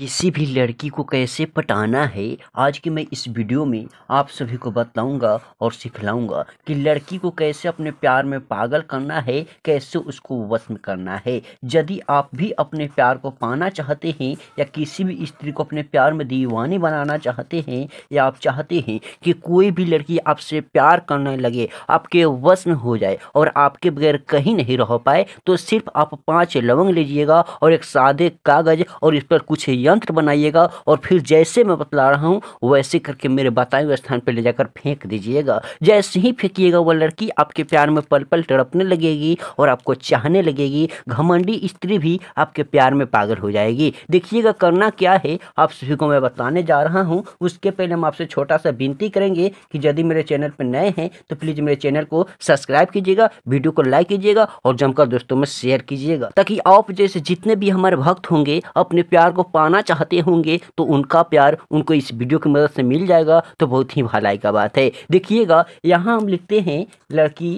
किसी भी लड़की को कैसे पटाना है आज की मैं इस वीडियो में आप सभी को बताऊंगा और सिखलाऊंगा कि लड़की को कैसे अपने प्यार में पागल करना है कैसे उसको वस्म करना है यदि आप भी अपने प्यार को पाना चाहते हैं या किसी भी स्त्री को अपने प्यार में दीवानी बनाना चाहते हैं या आप चाहते हैं कि कोई भी लड़की आपसे प्यार करने लगे आपके वस्म हो जाए और आपके बगैर कहीं नहीं रह पाए तो सिर्फ आप पाँच लवंग लीजिएगा और एक सादे कागज़ और इस पर कुछ यंत्र बनाइएगा और फिर जैसे मैं बतला रहा हूँ वैसे करके मेरे बताए हुए स्थान पर ले जाकर फेंक दीजिएगा जैसे ही फेंकिएगा वह लड़की आपके प्यार में पल पल तड़पने लगेगी और आपको चाहने लगेगी घमंडी स्त्री भी आपके प्यार में पागल हो जाएगी देखिएगा करना क्या है आप सभी को मैं बताने जा रहा हूँ उसके पहले हम आपसे छोटा सा विनती करेंगे कि यदि मेरे चैनल पर नए हैं तो प्लीज़ मेरे चैनल को सब्सक्राइब कीजिएगा वीडियो को लाइक कीजिएगा और जमकर दोस्तों में शेयर कीजिएगा ताकि आप जैसे जितने भी हमारे भक्त होंगे अपने प्यार को पाना करना चाहते होंगे तो उनका प्यार उनको इस वीडियो की मदद से मिल जाएगा तो बहुत ही भलाई का बात है देखिएगा यहाँ हम लिखते हैं लड़की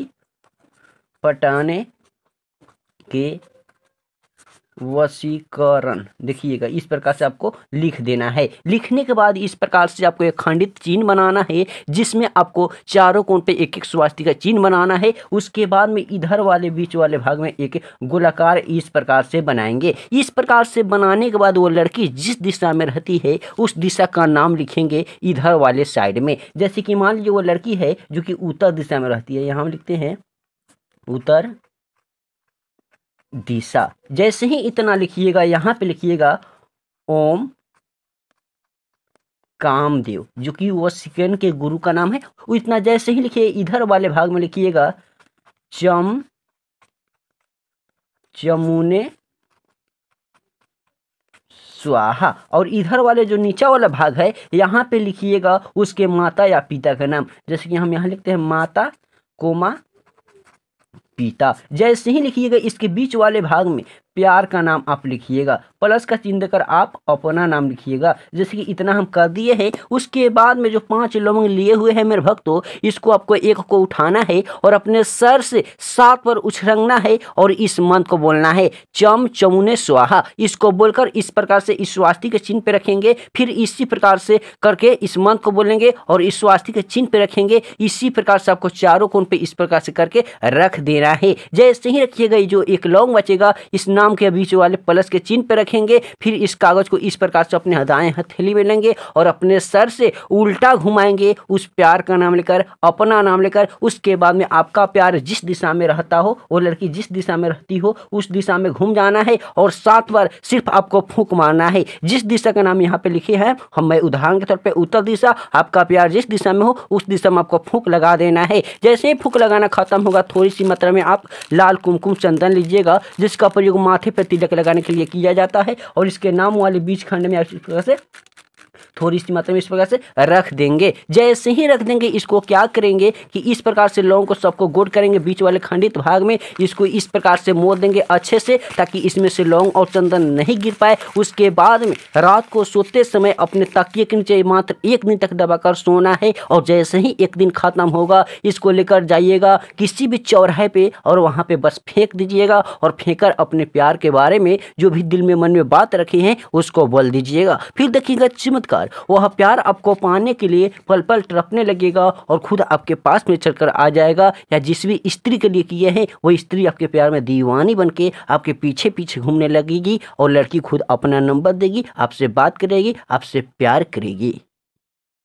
पटाने के वशीकरण देखिएगा इस प्रकार से आपको लिख देना है लिखने के बाद इस प्रकार से आपको एक खंडित चिन्ह बनाना है जिसमें आपको चारों कोण पे एक एक स्वास्थ्य का चिन्ह बनाना है उसके बाद में इधर वाले बीच वाले भाग में एक गोलाकार इस प्रकार से बनाएंगे इस प्रकार से बनाने के बाद वो लड़की जिस दिशा में रहती है उस दिशा का नाम लिखेंगे इधर वाले साइड में जैसे कि मान लीजिए वो लड़की है जो कि उत्तर दिशा में रहती है यहाँ हम लिखते हैं उत्तर दिशा जैसे ही इतना लिखिएगा यहाँ पे लिखिएगा ओम कामदेव जो कि वह सिकेन के गुरु का नाम है वो इतना जैसे ही लिखिए इधर वाले भाग में लिखिएगा चम चमुने स्वाहा और इधर वाले जो नीचा वाला भाग है यहाँ पे लिखिएगा उसके माता या पिता का नाम जैसे कि हम यहाँ लिखते हैं माता कोमा पिता जैसे ही लिखिएगा इसके बीच वाले भाग में प्यार का नाम आप लिखिएगा प्लस का चिन्ह देकर आप अपना नाम लिखिएगा जैसे कि इतना हम कर दिए हैं उसके बाद में जो पांच लवंग लिए हुए हैं मेरे भक्तों इसको आपको एक को उठाना है और अपने सर से सात पर उछरंगना है और इस मंत्र को बोलना है चम चमुने स्वाहा इसको बोलकर इस प्रकार से इस स्वास्थ्य के चिन्ह पे रखेंगे फिर इसी प्रकार से करके इस मंत्र को बोलेंगे और इस स्वास्थ्य के चिन्ह पे रखेंगे इसी प्रकार से आपको चारों कोण पर इस प्रकार से करके रख देना है जैसे ही रखिएगा जो एक लौंग बचेगा इस नाम के बीच वाले प्लस के चिन्ह पर रखेंगे फिर इस कागज़ को इस प्रकार से अपने दाएँ हथेली में लेंगे और अपने सर से उल्टा घुमाएंगे उस प्यार का नाम लेकर अपना नाम लेकर उसके बाद में आपका प्यार जिस दिशा में रहता हो वो लड़की जिस दिशा में रहती हो उस दिशा में घूम जाना है और सात बार सिर्फ आपको फूक मारना है जिस दिशा का नाम यहाँ पे लिखे हैं हम मैं उदाहरण के तौर पे उत्तर दिशा आपका प्यार जिस दिशा में हो उस दिशा में आपको फूक लगा देना है जैसे ही फूक लगाना खत्म होगा थोड़ी सी मात्रा में आप लाल कुमकुम चंदन लीजिएगा जिसका प्रयोग माथे पर तिलक लगाने के लिए किया जाता है और इसके नाम वाले बीज खंड में इस प्रकार से थोड़ी सी मात्रा में इस प्रकार से रख देंगे जैसे ही रख देंगे इसको क्या करेंगे कि इस प्रकार से लौंग को सबको गोट करेंगे बीच वाले खंडित भाग में इसको इस प्रकार से मोड़ देंगे अच्छे से ताकि इसमें से लौंग और चंदन नहीं गिर पाए उसके बाद में रात को सोते समय अपने तकिए के नीचे मात्र एक दिन तक दबाकर सोना है और जैसे ही एक दिन ख़त्म होगा इसको लेकर जाइएगा किसी भी चौराहे पे और वहाँ पे बस फेंक दीजिएगा और फेंकर अपने प्यार के बारे में जो भी दिल में मन में बात रखी है उसको बोल दीजिएगा फिर देखिएगा चमत्कार वह प्यार आपको पाने के लिए पल पल टपने लगेगा और खुद आपके पास में चढ़कर आ जाएगा या जिस भी स्त्री के लिए किए हैं वह स्त्री आपके प्यार में दीवानी बन के आपके पीछे पीछे घूमने लगेगी और लड़की खुद अपना नंबर देगी आपसे बात करेगी आपसे प्यार करेगी